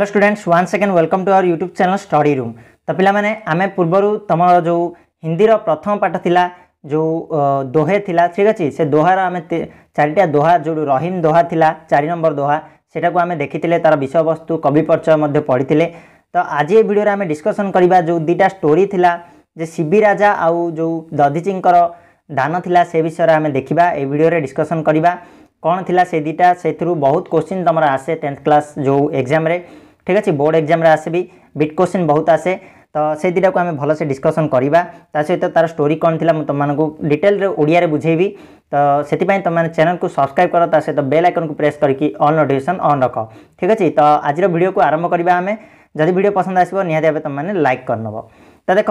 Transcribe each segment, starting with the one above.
hello students one second welcome to our YouTube channel study room तो पाने आम पूर्वर तुम जो हिंदी प्रथम पाठ था जो दोहे थिला ठीक अच्छे से दोहार आम चारिटा दोहा जो रहीम दोहा थिला चारि नंबर दोहा सेटा को आम देखी तार विषय वस्तु कवि परिचय पढ़ी तो आज ये भिडियो आम डिस्कसन करवा जो दुईटा स्टोरी थिला जे शिबि राजा आउ जो दधिचीकर दान थिला से विषय आम देखा ये भिडियो डिस्कसन करवा कौन थी से दुटा से बहुत क्वेश्चन तुम आसे टेन्थ क्लास जो एग्जाम रे ঠিক আছে ବୋର୍ଡ଼ ଏକ୍ଜାମ୍ରେ ଆସେ ବି ବିଟ୍ କୋଶ୍ଚିନ୍ ବହୁତ ଆସେ ତ ସେଇ ଦୁଇଟାକୁ ଆମେ ଭଲସେ ଡିସ୍କସନ୍ କରିବା ତା ସହିତ ତା'ର ଷ୍ଟୋରି କ'ଣ ଥିଲା ମୁଁ ତୁମମାନଙ୍କୁ ଡିଟେଲ୍ରେ ଓଡ଼ିଆରେ ବୁଝେଇବି ତ ସେଥିପାଇଁ ତୁମେ ଚ୍ୟାନେଲ୍କୁ ସବସ୍କ୍ରାଇବ୍ କର ତା ସହିତ ବେଲ୍ ଆଇକନ୍କୁ ପ୍ରେସ୍ କରିକି ଅଲ୍ ନୋଟିଫିକେସନ୍ ଅନ୍ ରଖ ଠିକ୍ ଅଛି ତ ଆଜିର ଭିଡ଼ିଓକୁ ଆରମ୍ଭ କରିବା ଆମେ ଯଦି ଭିଡ଼ିଓ ପସନ୍ଦ ଆସିବ ନିହାତି ଭାବେ ତୁମେମାନେ ଲାଇକ୍ କରିନେବ ତ ଦେଖ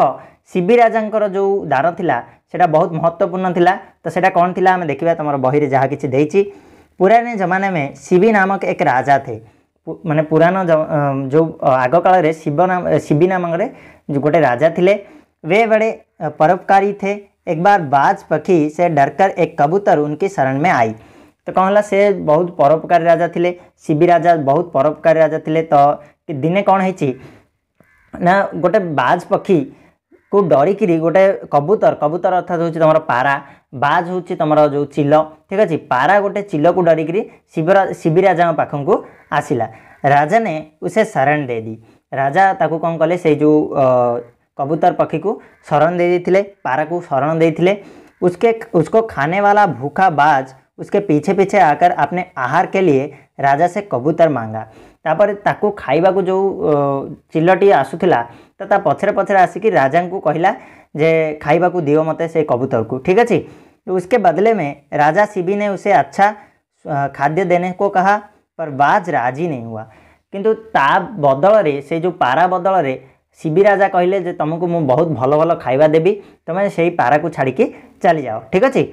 ସିବି ରାଜାଙ୍କର ଯେଉଁ ଦାନ ଥିଲା ସେଇଟା ବହୁତ ମହତ୍ତ୍ୱପୂର୍ଣ୍ଣ ଥିଲା ତ ସେଇଟା କ'ଣ ଥିଲା ଆମେ ଦେଖିବା ତୁମର ବହିରେ ଯାହା କିଛି ଦେଇଛି ପୁରାਣੇ ଜମାନା ମେ ସିବି ନାମକ ଏକ ରାଜା ଥିଲେ ମାନେ ପୁରାଣ जो आग काल शिव नाम ଶିବି ନାମରେ गोटे राजा थे वे बड़े परोपकारी थे एक बार बाज पक्षी से डरकर एक कबूतर उनकी शरण में आई तो कहला से बहुत परोपकारी राजा थे शिबी राजा बहुत परोपकारी राजा थे तो दिने कौन है ना गोटे बाज पक्षी को डरिकी गोटे कबूतर कबूतर अर्थात हूँ तुम पारा जो चिल ठीक अच्छे पारा गोटे चिल को ଗୋଟେ ଚିଲକୁ ଡରିକିରି ଶିବରା आसला राजा ने उसे शरण दे दी राजा ତାକୁ कौन कले से जो कबूतर पक्षी को शरण दे दी थे पारा को शरण दे थे उसके उसको खाने वाला भूखा बाज उसके पीछे पीछे आकर अपने आहार के लिए राजा से कबूतर मांगा तापर ताकू खाइबा को जो चिल्लटी आसूला तो ता पछरे पछरे आसिक राजा को कहला जे को दियो मते से कबूतर को ठीक अच्छे तो उसके बदले में राजा सिबी ने उसे अच्छा खाद्य देने को कहा पर बाज राजी नहीं हुआ किंतु ता बदल से जो पारा बदल सिबी राजा कहले तुमको मुझे बहुत भल भल खाइबा देवी तुम्हें से पारा को छाड़ी चली जाओ ठीक अच्छे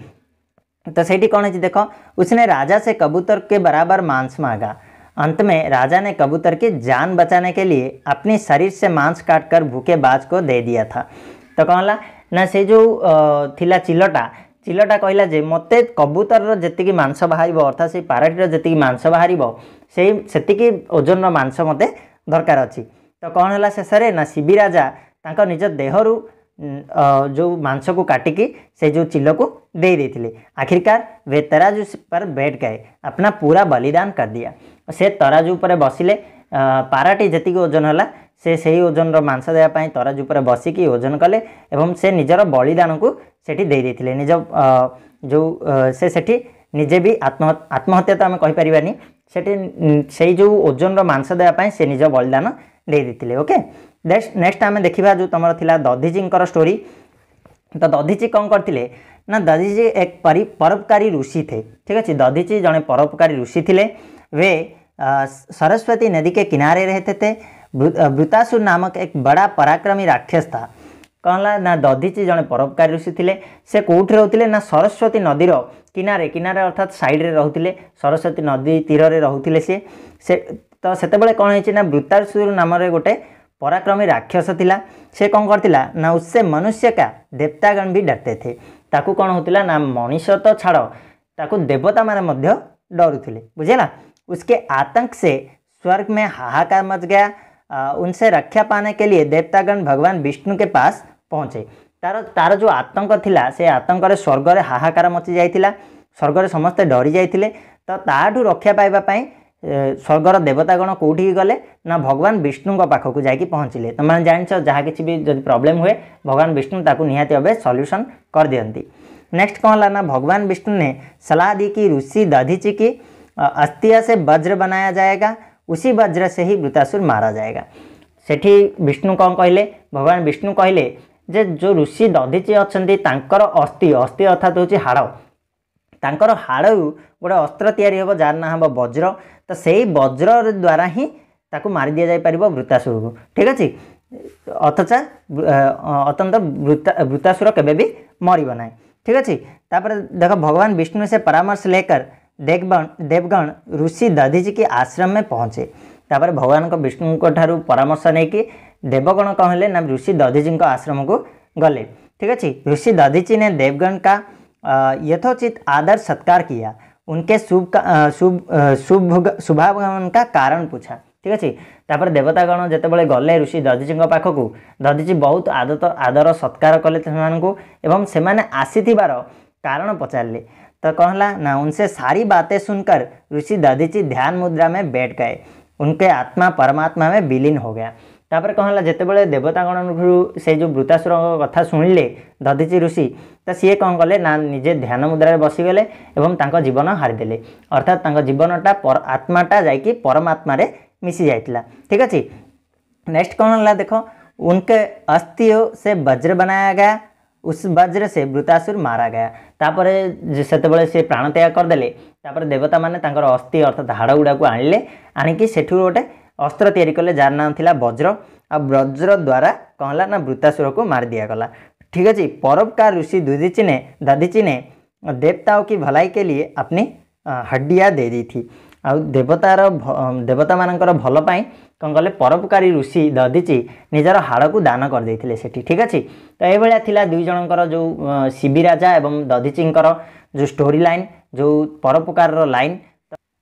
तो सही कौन है देख उसने राजा से कबूतर के बराबर मांस मांगा अंत में राजा ने कबूतर की जान बचाने के लिए अपने शरीर से मांस काटकर भूखे बाज को दे दिया था ତ କ'ଣ ହେଲା ନା ସେ ଯେଉଁ ଥିଲା ଚିଲଟା ଚିଲଟା କହିଲା ଯେ ମୋତେ କବୁତରର ଯେତିକି ମାଂସ ବାହାରିବ ଅର୍ଥାତ୍ ସେଇ ପାରାଟିର ଯେତିକି ମାଂସ ବାହାରିବ ସେଇ ସେତିକି ଓଜନର ମାଂସ ମୋତେ ଦରକାର ଅଛି ତ କ'ଣ ହେଲା ଶେଷରେ ନା ଶିବିରାଜା ତାଙ୍କ ନିଜ ଦେହରୁ ଯେଉଁ ମାଂସକୁ କାଟିକି ସେ ଯେଉଁ ଚିଲକୁ दे दी थी आखिरकार वे तराजू पर बैठ गए अपना पूरा बलिदान कर दिया से तराजू पर बसिले पाराटी जी ओजन है ସେ ସେହି ଓଜନର ମାଂସ ଦେବା ପାଇଁ ତରାଜୁ ଉପରେ ବସିକି ଓଜନ କଲେ ଏବଂ ସେ ନିଜର ବଳିଦାନକୁ ସେଠି ଦେଇଦେଇଥିଲେ ନିଜ ଯେଉଁ ସେ ସେଠି ନିଜେ ବି ଆତ୍ମ ଆତ୍ମହତ୍ୟା ତ ଆମେ କହିପାରିବାନି ସେଠି ସେଇ ଯେଉଁ ଓଜନର ମାଂସ ଦେବା ପାଇଁ ସେ ନିଜ ବଳିଦାନ ଦେଇଦେଇଥିଲେ ଓକେ ନେକ୍ସଟ ଆମେ ଦେଖିବା ଯେଉଁ ତୁମର ଥିଲା ଦଧିଜୀଙ୍କର ଷ୍ଟୋରି ତ ଦଧିଜୀ କ'ଣ କରିଥିଲେ ନା ଦଧିଜୀ ଏକ ପରି ପରୋପକାରୀ ଋଷି ଥେ ଠିକ୍ ଅଛି ଦଧିଜୀ ଜଣେ ପରୋପକାରୀ ଋଷି ଥିଲେ वे सरस्वती नदी के किनारे रहते थे वृतासुर ନାମକ ଏକ बड़ा ପରାକ୍ରମୀ ରାକ୍ଷସ ଥା କ'ଣ ହେଲା ନା ଦଧିଚି ଜଣେ ପରୋପକାରୀ ଋଷି ଥିଲେ ସେ କେଉଁଠି ରହୁଥିଲେ ନା ସରସ୍ୱତୀ ନଦୀର କିନାରେ କିନାରେ ଅର୍ଥାତ୍ ସାଇଡ଼୍ରେ ରହୁଥିଲେ ସରସ୍ୱତୀ ନଦୀ ତୀରରେ ରହୁଥିଲେ ସିଏ ସେ ତ ସେତେବେଳେ କ'ଣ ହେଇଛି ନା ବୃତାସୁର ନାମରେ ଗୋଟେ ପରାକ୍ରମୀ ରାକ୍ଷସ ଥିଲା ସେ କ'ଣ କରିଥିଲା ନା ଉସେ ମନୁଷ୍ୟ କା ଦେବତାଗଣ ବି ଡାକତେ ଥେ ତାକୁ କ'ଣ ହେଉଥିଲା ନା ମଣିଷ ତ ଛାଡ଼ ତାକୁ ଦେବତାମାନେ ମଧ୍ୟ ଡରୁଥିଲେ ବୁଝିଲା उसके ଆତଙ୍କ ସେ स्वर्ग ମେ हाहाकार मच गया उनसे रक्षा पाने के लिए देवतागण भगवान विष्णु के पास पहुँचे तार तार जो आतंक था से स्वर्ग स्वर्गर हाहाकार मची स्वर्ग स्वर्गर समस्ते डरी जाते तो ताठ रक्षा पाइबापी स्वर्गर देवतागण कौटी गले ना भगवान विष्णु पाखक जाइले तुम तो जान जहाँ कि प्रोब्लेम हुए भगवान विष्णु ताकू निवे सल्यूसन कर दिखती नेक्स्ट कौन ला ना भगवान विष्णु ने सलाह दी कि ऋषि दधीची की अस्थिया से वज्र बनाया जाएगा उसी वज्र से ही वृतासुर मारा जाएगा ସେଠି ବିଷ୍ଣୁ କ'ଣ କହିଲେ ଭଗବାନ ବିଷ୍ଣୁ କହିଲେ ଯେ ଯେଉଁ ଋଷି ଦଧିଚି ଅଛନ୍ତି ତାଙ୍କର ଅସ୍ଥି ଅସ୍ଥି ଅର୍ଥାତ୍ ହେଉଛି ହାଡ଼ ତାଙ୍କର ହାଡ଼ରୁ ଗୋଟେ ଅସ୍ତ୍ର ତିଆରି ହେବ ଯାହାର ନାଁ ହେବ ବଜ୍ର ତ ସେଇ ବଜ୍ର ଦ୍ୱାରା ହିଁ ତାକୁ ମାରି ଦିଆଯାଇପାରିବ ବୃତାସୁରକୁ ଠିକ୍ ଅଛି ଅଥଚ ଅତ୍ୟନ୍ତ ବୃତା ବୃତାସୁର କେବେ ବି ମରିବ ନାହିଁ ଠିକ୍ ଅଛି ତାପରେ ଦେଖ ଭଗବାନ ବିଷ୍ଣୁ ସେ ପରାମର୍ଶ ଲେକର देवगण देवगण ऋषि दधीजी की आश्रम में पहुँचे ତାପରେ ଭଗବାନଙ୍କ ବିଷ୍ଣୁଙ୍କ ଠାରୁ ପରାମର୍ଶ ନେଇକି ଦେବଗଣ କ'ଣ ହେଲେ ନା ଋଷି ଦଧିଜୀଙ୍କ ଆଶ୍ରମକୁ गले ठीक अच्छे ऋषि दधीजी ने देवगण का यथोचित आदर सत्कार किया उनके शुभ का शुभ शुभ शुभागमन का कारण पूछा ठीक अच्छे तापर देवतागण जितेबाला गले ऋषि दधीजी पाखक दधीजी बहुत आदत आदर सत्कार कले से आसी कारण पचारे तो कहला ना उनसे सारी बातें सुनकर ऋषि दधीची ध्यान मुद्रा में बैठ गए उनके आत्मा परमात्मा में विलीन हो गया तापर कहला जिते बड़े गण से जो वृतासुर कथा शुणिले दधीची ऋषि तो सीए कौन कले ना निजे ध्यान मुद्रा में बसीगले जीवन हारिदे अर्थात जीवनटा आत्माटा जामात्मार मिसी जा ठीक अच्छे नेक्स्ट कौन है देख उनके अस्थियों से वज्र बनाया गया उस बाज्र से वृतासुर मारा गया तापर से, से प्राण त्याग करदे देवता मैंने अस्थि अर्थात हाड़ गुड़ाक आणले आठू गोटे अस्त्र ताले जार नाम थी वज्र आ वज्र द्वारा कहला ना वृतासुर को मार दिगला ठीक अच्छे परोपकार ऋषि दुदीचिने चिन्हे देवताओं की भलाई के लिए अपनी हड्डिया दे दी थी ଆଉ ଦେବତାର ଦେବତାମାନଙ୍କର ଭଲ ପାଇଁ କ'ଣ କଲେ ପରୋପକାରୀ ଋଷି ଦଧିଚି ନିଜର ହାଡ଼କୁ ଦାନ କରିଦେଇଥିଲେ ସେଠି ଠିକ୍ ଅଛି ତ ଏଇଭଳିଆ ଥିଲା ଦୁଇ ଜଣଙ୍କର ଯେଉଁ ଶିବି ରାଜା ଏବଂ ଦଧିଚିଙ୍କର ଯେଉଁ ଷ୍ଟୋରି ଲାଇନ୍ ଯେଉଁ ପରୋପକାରର ଲାଇନ୍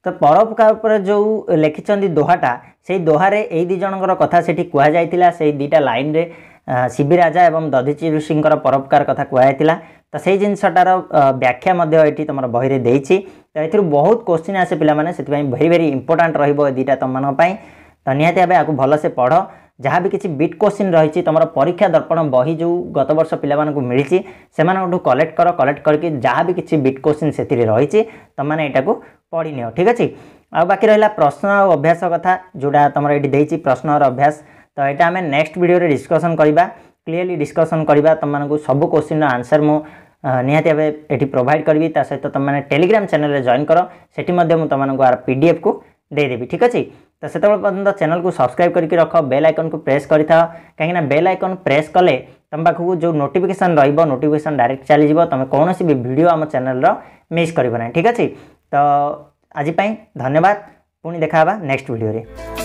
ତ ପରୋପକାର ଉପରେ ଯେଉଁ ଲେଖିଛନ୍ତି ଦୋହାଟା ସେଇ ଦୋହାରେ ଏଇ ଦୁଇ ଜଣଙ୍କର କଥା ସେଠି କୁହାଯାଇଥିଲା ସେଇ ଦୁଇଟା ଲାଇନ୍ରେ ଶିବି ରାଜା ଏବଂ ଦଧିଚି ଋଷିଙ୍କର ପରୋପକାର କଥା କୁହାଯାଇଥିଲା ତ ସେଇ ଜିନିଷଟାର ବ୍ୟାଖ୍ୟା ମଧ୍ୟ ଏଠି ତୁମର ବହିରେ ଦେଇଛି ଏଥିରୁ ବହୁତ କୋଶ୍ଚିନ୍ ଆସେ ପିଲାମାନେ ସେଥିପାଇଁ ଭେରି ଭେରି ଇମ୍ପୋର୍ଟାଣ୍ଟ ରହିବ ଏ ଦୁଇଟା ତୁମମାନଙ୍କ ପାଇଁ ତ ନିହାତି ଭାବେ ଆକୁ ଭଲସେ ପଢ଼ ଯାହା ବି କିଛି ବିଟ୍ କୋଶ୍ଚିନ୍ ରହିଛି ତୁମର ପରୀକ୍ଷା ଦର୍ପଣ ବହି ଯେଉଁ ଗତବର୍ଷ ପିଲାମାନଙ୍କୁ ମିଳିଛି ସେମାନଙ୍କଠୁ କଲେକ୍ଟ କର କଲେକ୍ଟ କରିକି ଯାହା ବି କିଛି ବିଟ୍ କୋଶ୍ଚିନ୍ ସେଥିରେ ରହିଛି ତୁମମାନେ ଏଇଟାକୁ ପଢ଼ିନିଅ ଠିକ୍ ଅଛି ଆଉ ବାକି ରହିଲା ପ୍ରଶ୍ନ ଆଉ ଅଭ୍ୟାସ କଥା ଯେଉଁଟା ତୁମର ଏଠି ଦେଇଛି ପ୍ରଶ୍ନ ଆଉ ଅଭ୍ୟାସ ତ ଏଇଟା ଆମେ ନେକ୍ସଟ ଭିଡ଼ିଓରେ ଡିସ୍କସନ୍ କରିବା କ୍ଲିୟରଲି ଡିସ୍କସନ୍ କରିବା ତୁମମାନଙ୍କୁ ସବୁ କୋଶ୍ଚିନ୍ର ଆନ୍ସର୍ ମୁଁ ନିହାତି ଭାବେ ଏଠି ପ୍ରୋଭାଇଡ଼ କରିବି ତା ସହିତ ତୁମେମାନେ ଟେଲିଗ୍ରାମ ଚ୍ୟାନେଲରେ ଜଏନ୍ କର ସେଠି ମଧ୍ୟ ମୁଁ ତୁମମାନଙ୍କୁ ଆର ପି ଡି ଏଫ୍କୁ ଦେଇଦେବି ଠିକ୍ ଅଛି ତ ସେତେବେଳେ ପର୍ଯ୍ୟନ୍ତ ଚ୍ୟାନେଲକୁ ସବସ୍କ୍ରାଇବ୍ କରିକି ରଖ ବେଲ୍ ଆଇକନ୍କୁ ପ୍ରେସ୍ କରିଥାଅ କାହିଁକିନା ବେଲ୍ ଆଇକନ୍ ପ୍ରେସ୍ କଲେ ତୁମ ପାଖକୁ ଯେଉଁ ନୋଟିଫିକେସନ୍ ରହିବ ନୋଟିଫିକେସନ୍ ଡାଇରେକ୍ଟ ଚାଲିଯିବ ତୁମେ କୌଣସି ବି ଭିଡ଼ିଓ ଆମ ଚ୍ୟାନେଲର ମିସ୍ କରିବ ନାହିଁ ଠିକ୍ ଅଛି ତ ଆଜି ପାଇଁ ଧନ୍ୟବାଦ ପୁଣି ଦେଖା ହେବା ନେକ୍ସଟ ଭିଡ଼ିଓରେ